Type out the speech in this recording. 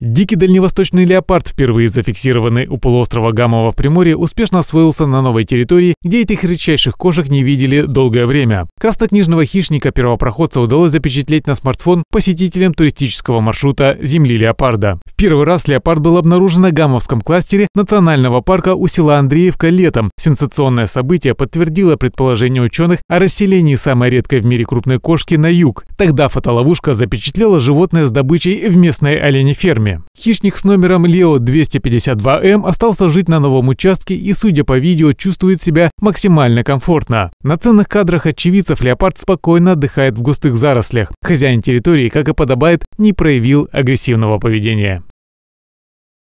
Дикий дальневосточный леопард, впервые зафиксированный у полуострова Гамова в Приморье, успешно освоился на новой территории, где этих редчайших кошек не видели долгое время. Краснокнижного хищника-первопроходца удалось запечатлеть на смартфон посетителям туристического маршрута «Земли леопарда». В первый раз леопард был обнаружен на Гамовском кластере национального парка у села Андреевка летом. Сенсационное событие подтвердило предположение ученых о расселении самой редкой в мире крупной кошки на юг. Тогда фотоловушка запечатлела животное с добычей в местной оленеферме травмами. Хищник с номером Лео 252М остался жить на новом участке и, судя по видео, чувствует себя максимально комфортно. На ценных кадрах очевидцев леопард спокойно отдыхает в густых зарослях. Хозяин территории, как и подобает, не проявил агрессивного поведения.